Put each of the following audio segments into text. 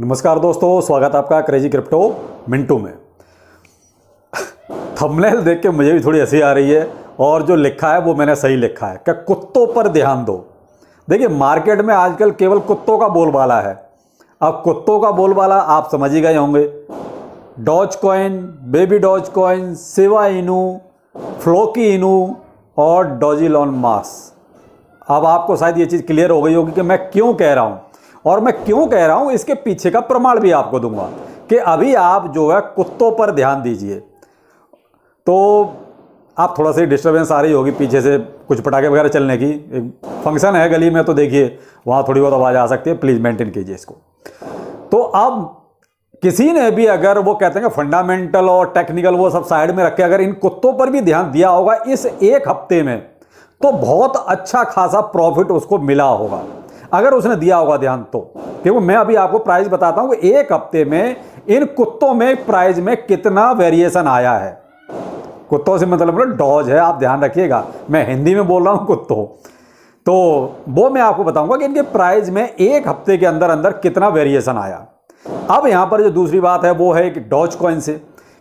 नमस्कार दोस्तों स्वागत आपका क्रेजी क्रिप्टो मिंटू में थंबनेल देख के मुझे भी थोड़ी हंसी आ रही है और जो लिखा है वो मैंने सही लिखा है क्या कुत्तों पर ध्यान दो देखिए मार्केट में आजकल केवल कुत्तों का बोलबाला है अब कुत्तों का बोलबाला आप समझ ही गए होंगे Dogecoin Baby Doge Coin Shiba Inu Floki इनू और डॉजी लॉन मास अब आपको शायद ये चीज़ क्लियर हो गई होगी कि मैं क्यों कह रहा हूँ और मैं क्यों कह रहा हूँ इसके पीछे का प्रमाण भी आपको दूंगा कि अभी आप जो है कुत्तों पर ध्यान दीजिए तो आप थोड़ा सी डिस्टर्बेंस आ रही होगी पीछे से कुछ पटाखे वगैरह चलने की एक फंक्शन है गली में तो देखिए वहाँ थोड़ी बहुत आवाज़ आ सकती है प्लीज़ मेंटेन कीजिए इसको तो अब किसी ने भी अगर वो कहते हैं कि फंडामेंटल और टेक्निकल वो सब साइड में रखे अगर इन कुत्तों पर भी ध्यान दिया होगा इस एक हफ्ते में तो बहुत अच्छा खासा प्रॉफिट उसको मिला होगा अगर उसने दिया होगा ध्यान तो देखो मैं अभी आपको प्राइस बताता हूँ कि एक हफ्ते में इन कुत्तों में प्राइस में कितना वेरिएशन आया है कुत्तों से मतलब डॉज है आप ध्यान रखिएगा मैं हिंदी में बोल रहा हूँ कुत्तों तो वो मैं आपको बताऊंगा कि इनके प्राइस में एक हफ्ते के अंदर अंदर कितना वेरिएशन आया अब यहाँ पर जो दूसरी बात है वो है एक डॉज कॉइन से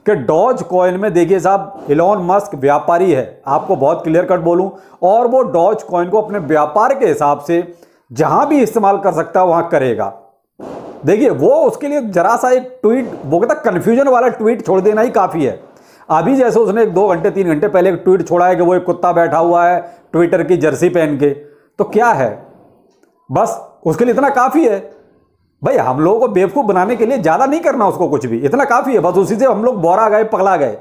कि डॉज कॉइन में देखिए साहब इलॉन मस्क व्यापारी है आपको बहुत क्लियर कट बोलूँ और वो डॉज कॉइन को अपने व्यापार के हिसाब से जहां भी इस्तेमाल कर सकता है वहां करेगा देखिए वो उसके लिए जरा सा एक ट्वीट वो कहता कन्फ्यूजन वाला ट्वीट छोड़ देना ही काफ़ी है अभी जैसे उसने एक दो घंटे तीन घंटे पहले एक ट्वीट छोड़ा है कि वो एक कुत्ता बैठा हुआ है ट्विटर की जर्सी पहन के तो क्या है बस उसके लिए इतना काफ़ी है भाई हम लोगों को बेवकूफ़ बनाने के लिए ज़्यादा नहीं करना उसको कुछ भी इतना काफ़ी है बस उसी से हम लोग बोरा गए पगला गए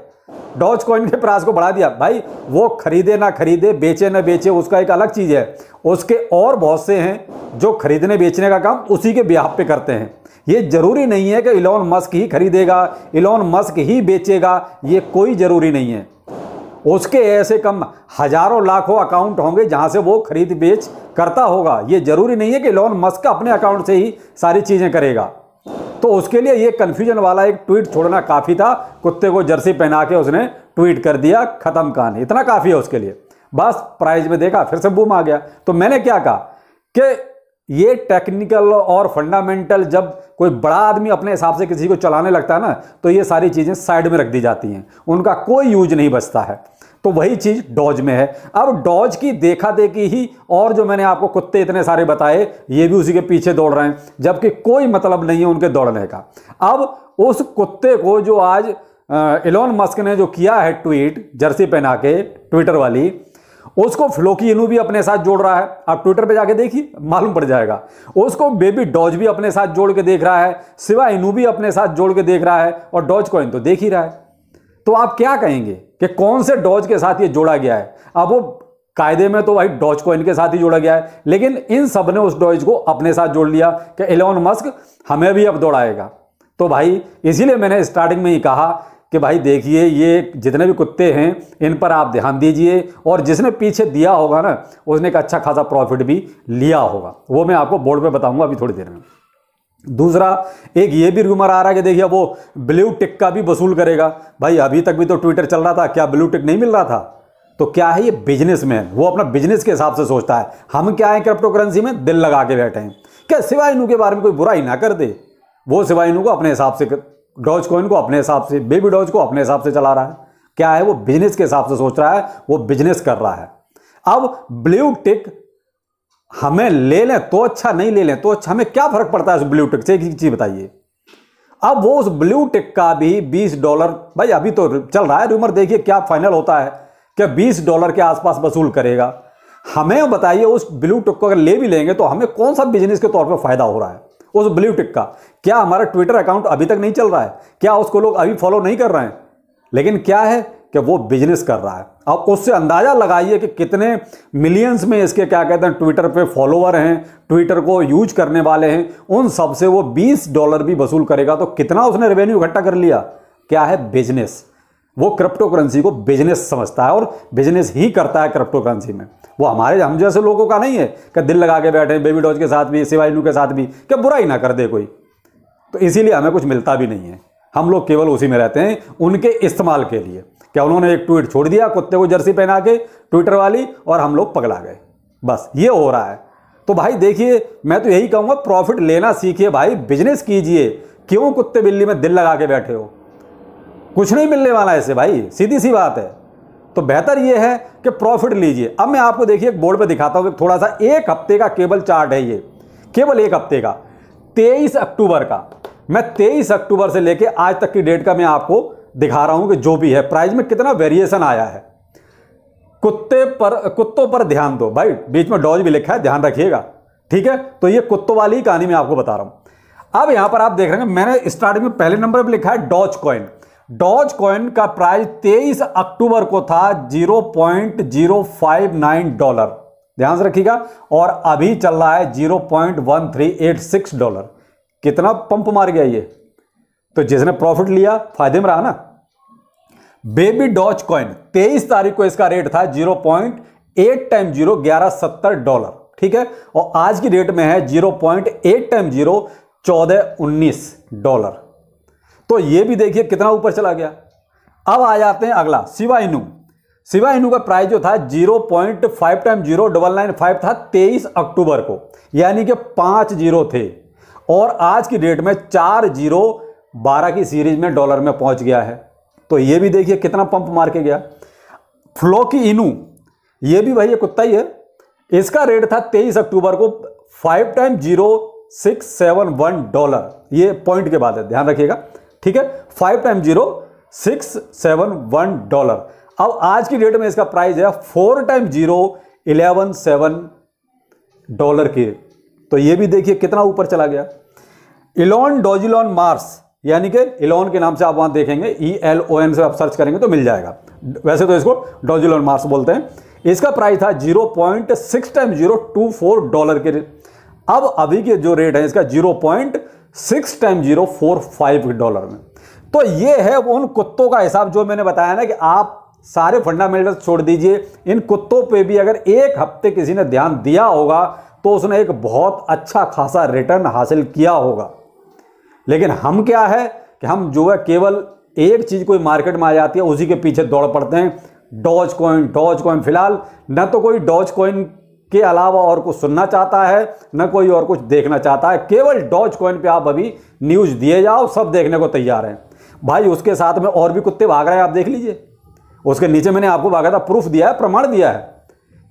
डॉज कॉइन के प्राइस को बढ़ा दिया भाई वो खरीदे ना खरीदे बेचे ना बेचे उसका एक अलग चीज़ है उसके और बहुत से हैं जो खरीदने बेचने का काम उसी के ब्याह पे करते हैं ये ज़रूरी नहीं है कि इलॉन मस्क ही खरीदेगा इलॉन मस्क ही बेचेगा ये कोई ज़रूरी नहीं है उसके ऐसे कम हजारों लाखों अकाउंट होंगे जहाँ से वो खरीद बेच करता होगा ये ज़रूरी नहीं है कि इलॉन मस्क अपने अकाउंट से ही सारी चीज़ें करेगा तो उसके लिए ये कन्फ्यूजन वाला एक ट्वीट छोड़ना काफ़ी था कुत्ते को जर्सी पहना के उसने ट्वीट कर दिया ख़त्म कान इतना काफ़ी है उसके लिए बस प्राइज में देखा फिर से बूम आ गया तो मैंने क्या कहा कि ये टेक्निकल और फंडामेंटल जब कोई बड़ा आदमी अपने हिसाब से किसी को चलाने लगता है ना तो ये सारी चीज़ें साइड में रख दी जाती हैं उनका कोई यूज नहीं बचता है तो वही चीज़ डॉज में है अब डॉज की देखा देखी ही और जो मैंने आपको कुत्ते इतने सारे बताए ये भी उसी के पीछे दौड़ रहे हैं जबकि कोई मतलब नहीं है उनके दौड़ने का अब उस कुत्ते को जो आज इलोन मस्क ने जो किया है ट्वीट जर्सी पहना के ट्विटर वाली उसको इनू भी अपने साथ जोड़ रहा है आप ट्विटर पे जाके देखिए मालूम पड़ जाएगा उसको बेबी डॉज भी अपने साथ जोड़ के देख रहा है सिवा इनू भी अपने साथ जोड़ के देख रहा है और डॉज कॉइन तो देख ही रहा है तो आप क्या कहेंगे कि कौन से डॉज के साथ ये जोड़ा गया है अब वो कायदे में तो भाई डॉज कॉइन के साथ ही जोड़ा गया है लेकिन इन सब ने उस डॉज को अपने साथ जोड़ लिया कि एलोन मस्क हमें भी अब दौड़ाएगा तो भाई इसीलिए मैंने स्टार्टिंग में ही कहा कि भाई देखिए ये जितने भी कुत्ते हैं इन पर आप ध्यान दीजिए और जिसने पीछे दिया होगा ना उसने एक अच्छा खासा प्रॉफिट भी लिया होगा वो मैं आपको बोर्ड पे बताऊंगा अभी थोड़ी देर में दूसरा एक ये भी रूमर आ रहा है कि देखिए वो ब्लू टिक का भी वसूल करेगा भाई अभी तक भी तो ट्विटर चल रहा था क्या ब्लू टिक नहीं मिल रहा था तो क्या है ये बिजनेसमैन वो अपना बिजनेस के हिसाब से सोचता है हम क्या है क्रिप्टो करेंसी में दिल लगा के बैठे हैं क्या सिवाय इनू के बारे में कोई बुराई ना कर दे वो सिवाय इनू को अपने हिसाब से डॉज कॉइन को अपने हिसाब से बेबी डॉज को अपने हिसाब से चला रहा है क्या है वो बिजनेस के हिसाब से सोच रहा है वो बिजनेस कर रहा है अब ब्लू टिक हमें ले लें तो अच्छा नहीं ले लें तो अच्छा हमें क्या फर्क पड़ता है उस ब्लू टिक से एक चीज़ बताइए अब वो उस ब्लू टिक का भी 20 डॉलर भाई अभी तो चल रहा है रूमर देखिए क्या फाइनल होता है क्या बीस डॉलर के आसपास वसूल करेगा हमें बताइए उस ब्लू टिक को अगर ले भी लेंगे तो हमें कौन सा बिजनेस के तौर पर फायदा हो रहा है उस ब्लू टिक का क्या हमारा ट्विटर अकाउंट अभी तक नहीं चल रहा है क्या उसको लोग अभी फॉलो नहीं कर रहे हैं लेकिन क्या है कि वो बिजनेस कर रहा है अब उससे अंदाज़ा लगाइए कि कितने मिलियंस में इसके क्या कहते हैं ट्विटर पे फॉलोवर हैं ट्विटर को यूज करने वाले हैं उन सब से वो 20 डॉलर भी वसूल करेगा तो कितना उसने रेवेन्यू इकट्ठा कर लिया क्या है बिजनेस वो क्रिप्टो करेंसी को बिजनेस समझता है और बिजनेस ही करता है क्रिप्टो करेंसी में वो हमारे हम जैसे लोगों का नहीं है कि दिल लगा के बैठे बेबी डॉज के साथ भी सिवाइनू के साथ भी क्या बुरा ही ना कर दे कोई तो इसीलिए हमें कुछ मिलता भी नहीं है हम लोग केवल उसी में रहते हैं उनके इस्तेमाल के लिए क्या उन्होंने एक ट्वीट छोड़ दिया कुत्ते को जर्सी पहना के ट्विटर वाली और हम लोग पगला गए बस ये हो रहा है तो भाई देखिए मैं तो यही कहूँगा प्रॉफिट लेना सीखिए भाई बिजनेस कीजिए क्यों कुत्ते बिल्ली में दिल लगा के बैठे हो कुछ नहीं मिलने वाला है इसे भाई सीधी सी बात है तो बेहतर यह है कि प्रॉफिट लीजिए अब मैं आपको देखिए एक बोर्ड पर दिखाता हूँ थोड़ा सा एक हफ्ते का केबल चार्ट है ये केवल एक हफ्ते का तेईस अक्टूबर का मैं तेईस अक्टूबर से लेकर आज तक की डेट का मैं आपको दिखा रहा हूं कि जो भी है प्राइस में कितना वेरिएशन आया है कुत्ते पर कुत्तों पर ध्यान दो भाई बीच में डॉज भी लिखा है ध्यान रखिएगा ठीक है तो ये कुत्तों वाली कहानी मैं आपको बता रहा हूं अब यहां पर आप देख रहे हैं मैंने स्टार्टिंग में पहले नंबर पर लिखा है डॉज कॉइन डॉज कॉइन का प्राइस 23 अक्टूबर को था 0.059 डॉलर ध्यान से रखिएगा और अभी चल रहा है 0.1386 डॉलर कितना पंप मार गया ये तो जिसने प्रॉफिट लिया फायदे में रहा ना बेबी डॉज कॉइन 23 तारीख को इसका रेट था 0.8 टाइम जीरो ग्यारह सत्तर डॉलर ठीक है और आज की डेट में है 0.8 टाइम जीरो चौदह उन्नीस डॉलर तो ये भी देखिए कितना ऊपर चला गया अब आ जाते हैं अगला शिवा इनू इनू का प्राइस जो था zero point five time zero double nine five था तेईस अक्टूबर को यानी कि पाँच जीरो थे और आज की डेट में चार जीरो बारह की सीरीज में डॉलर में पहुंच गया है तो ये भी देखिए कितना पंप मार के गया फ्लो की इनू ये भी भाई ये कुत्ता ही है इसका रेट था तेईस अक्टूबर को five time zero six seven one dollar ये पॉइंट के बाद है ध्यान रखिएगा ठीक है five time zero six seven one dollar अब आज की डेट में इसका प्राइस है four time zero eleven seven dollar के तो ये भी देखिए कितना ऊपर चला गया इलॉन डोजिलॉन मार्स यानी कि इलॉन के नाम से आप वहां देखेंगे ई एल ओ एन से आप सर्च करेंगे तो मिल जाएगा वैसे तो इसको डोजिलॉन मार्स बोलते हैं इसका प्राइस था zero point six time zero two four dollar के अब अभी के जो रेट है इसका zero point six time zero four five dollar में तो ये है उन कुत्तों का हिसाब जो मैंने बताया ना कि आप सारे फंडामेंटल छोड़ दीजिए इन कुत्तों पे भी अगर एक हफ्ते किसी ने ध्यान दिया होगा तो उसने एक बहुत अच्छा खासा रिटर्न हासिल किया होगा लेकिन हम क्या है कि हम जो है केवल एक चीज़ कोई मार्केट में आ जाती है उसी के पीछे दौड़ पड़ते हैं डॉज कॉइन डॉज कॉइन फिलहाल न तो कोई डॉज कॉइन के अलावा और कुछ सुनना चाहता है न कोई और कुछ देखना चाहता है केवल डॉज कॉइन पे आप अभी न्यूज़ दिए जाओ सब देखने को तैयार हैं भाई उसके साथ में और भी कुत्ते भाग रहे हैं आप देख लीजिए उसके नीचे मैंने आपको बाकायदा प्रूफ दिया है प्रमाण दिया है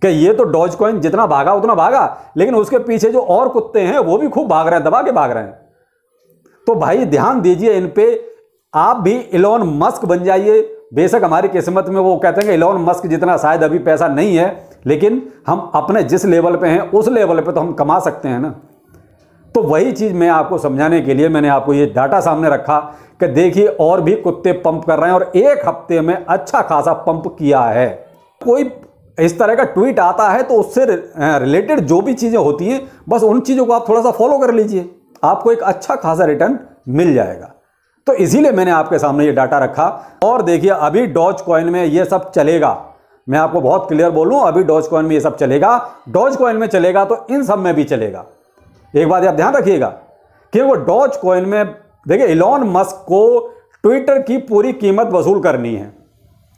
कि ये तो डॉज कॉइन जितना भागा उतना भागा लेकिन उसके पीछे जो और कुत्ते हैं वो भी खूब भाग रहे हैं दबा के भाग रहे हैं तो भाई ध्यान दीजिए इन पे आप भी इलोन मस्क बन जाइए बेशक हमारी किस्मत में वो कहते हैं कि इलॉन मस्क जितना शायद अभी पैसा नहीं है लेकिन हम अपने जिस लेवल पे हैं उस लेवल पे तो हम कमा सकते हैं ना तो वही चीज़ मैं आपको समझाने के लिए मैंने आपको ये डाटा सामने रखा कि देखिए और भी कुत्ते पंप कर रहे हैं और एक हफ्ते में अच्छा खासा पंप किया है कोई इस तरह का ट्वीट आता है तो उससे रिलेटेड जो भी चीज़ें होती हैं बस उन चीज़ों को आप थोड़ा सा फॉलो कर लीजिए आपको एक अच्छा खासा रिटर्न मिल जाएगा तो इसीलिए मैंने आपके सामने ये डाटा रखा और देखिए अभी डॉज कॉइन में ये सब चलेगा मैं आपको बहुत क्लियर बोलूं अभी डॉज कॉइन में ये सब चलेगा डॉज कॉइन में चलेगा तो इन सब में भी चलेगा एक बात आप ध्यान रखिएगा कि वो डॉज कॉइन में देखिए इलॉन मस्क को ट्विटर की पूरी कीमत वसूल करनी है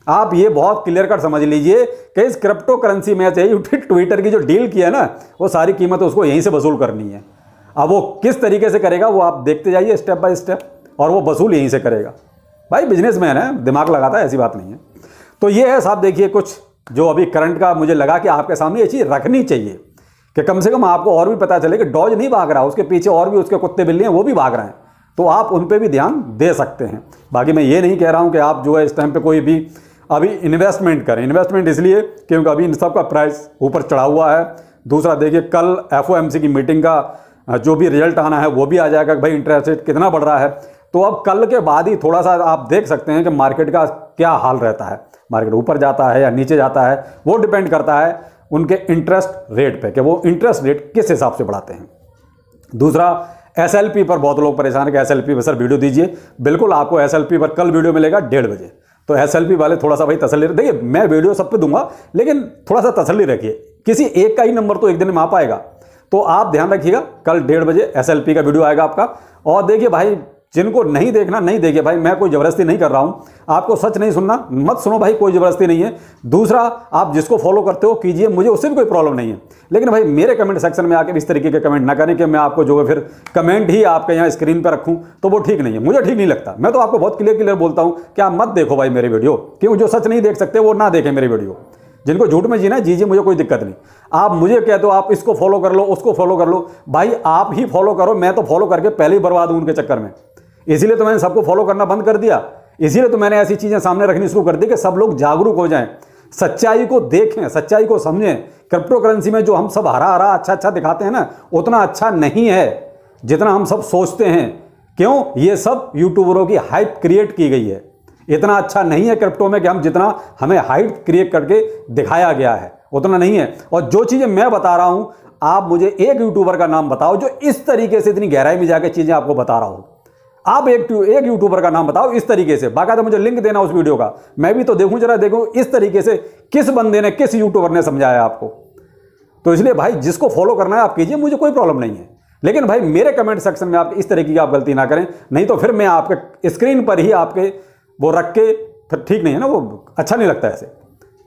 आप ये बहुत क्लियर कट समझ लीजिए कि इस क्रिप्टो करेंसी में चाहिए ट्विटर की जो डील की है ना वो सारी कीमत उसको यहीं से वसूल करनी है अब वो किस तरीके से करेगा वो आप देखते जाइए स्टेप बाय स्टेप और वो वसूल यहीं से करेगा भाई बिजनेसमैन है दिमाग लगाता है ऐसी बात नहीं है तो ये है साहब देखिए कुछ जो अभी करंट का मुझे लगा कि आपके सामने ये चीज़ रखनी चाहिए कि कम से कम आपको और भी पता चले कि डॉज नहीं भाग रहा उसके पीछे और भी उसके कुत्ते बिल्ली हैं वो भी भाग रहे हैं तो आप उन पर भी ध्यान दे सकते हैं बाकी मैं ये नहीं कह रहा हूँ कि आप जो है इस टाइम पर कोई भी अभी इन्वेस्टमेंट करें इन्वेस्टमेंट इसलिए क्योंकि अभी इन सब का प्राइस ऊपर चढ़ा हुआ है दूसरा देखिए कल एफ की मीटिंग का जो भी रिजल्ट आना है वो भी आ जाएगा कि भाई इंटरेस्ट रेट कितना बढ़ रहा है तो अब कल के बाद ही थोड़ा सा आप देख सकते हैं कि मार्केट का क्या हाल रहता है मार्केट ऊपर जाता है या नीचे जाता है वो डिपेंड करता है उनके इंटरेस्ट रेट पे कि वो इंटरेस्ट रेट किस हिसाब से बढ़ाते हैं दूसरा एस पर बहुत लोग परेशान हैं कि एस पर सर वीडियो दीजिए बिल्कुल आपको एस पर कल वीडियो मिलेगा डेढ़ बजे तो एस वाले थोड़ा सा भाई तसली देखिए मैं वीडियो सब पे दूंगा लेकिन थोड़ा सा तसली रखिए किसी एक का ही नंबर तो एक दिन में आ पाएगा तो आप ध्यान रखिएगा कल डेढ़ बजे एस का वीडियो आएगा आपका और देखिए भाई जिनको नहीं देखना नहीं देखे भाई मैं कोई ज़बरदस्ती नहीं कर रहा हूँ आपको सच नहीं सुनना मत सुनो भाई कोई ज़बरदस्ती नहीं है दूसरा आप जिसको फॉलो करते हो कीजिए मुझे उससे भी कोई प्रॉब्लम नहीं है लेकिन भाई मेरे कमेंट सेक्शन में आके इस तरीके के कमेंट ना करें कि मैं आपको जो है फिर कमेंट ही आपके यहाँ स्क्रीन पर रखूँ तो वो ठीक नहीं है मुझे ठीक नहीं लगता मैं तो आपको बहुत क्लियर क्लियर बोलता हूँ कि आप मत देखो भाई मेरी वीडियो क्योंकि जो सच नहीं देख सकते वो ना देखें मेरी वीडियो जिनको झूठ में जीना जी जी मुझे कोई दिक्कत नहीं आप मुझे कहते हो आप इसको फॉलो कर लो उसको फॉलो कर लो भाई आप ही फॉलो करो मैं तो फॉलो करके पहले ही बर्बाद हूं उनके चक्कर में इसीलिए तो मैंने सबको फॉलो करना बंद कर दिया इसीलिए तो मैंने ऐसी चीज़ें सामने रखनी शुरू कर दी कि सब लोग जागरूक हो जाएं सच्चाई को देखें सच्चाई को समझें क्रिप्टो करेंसी में जो हम सब हरा हरा अच्छा अच्छा दिखाते हैं ना उतना अच्छा नहीं है जितना हम सब सोचते हैं क्यों ये सब यूट्यूबरों की हाइप क्रिएट की गई है इतना अच्छा नहीं है क्रिप्टो में कि हम जितना हमें हाइप क्रिएट करके दिखाया गया है उतना नहीं है और जो चीज़ें मैं बता रहा हूँ आप मुझे एक यूट्यूबर का नाम बताओ जो इस तरीके से इतनी गहराई में जाकर चीज़ें आपको बता रहा हूँ आप एक एक यूट्यूबर का नाम बताओ इस तरीके से बाकायदा तो मुझे लिंक देना उस वीडियो का मैं भी तो देखूं जरा देखूं इस तरीके से किस बंदे ने किस यूट्यूबर ने समझाया आपको तो इसलिए भाई जिसको फॉलो करना है आप कीजिए मुझे कोई प्रॉब्लम नहीं है लेकिन भाई मेरे कमेंट सेक्शन में आप इस तरीके की आप गलती ना करें नहीं तो फिर मैं आपके स्क्रीन पर ही आपके वो रख के फिर ठीक नहीं है ना वो अच्छा नहीं लगता ऐसे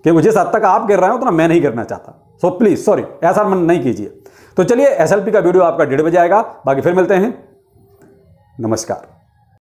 कि जिस हद तक आप गिर रहे हो उतना मैं नहीं गिरना चाहता सो प्लीज़ सॉरी ऐसा मन नहीं कीजिए तो चलिए एस का वीडियो आपका डेढ़ बजे आएगा बाकी फिर मिलते हैं नमस्कार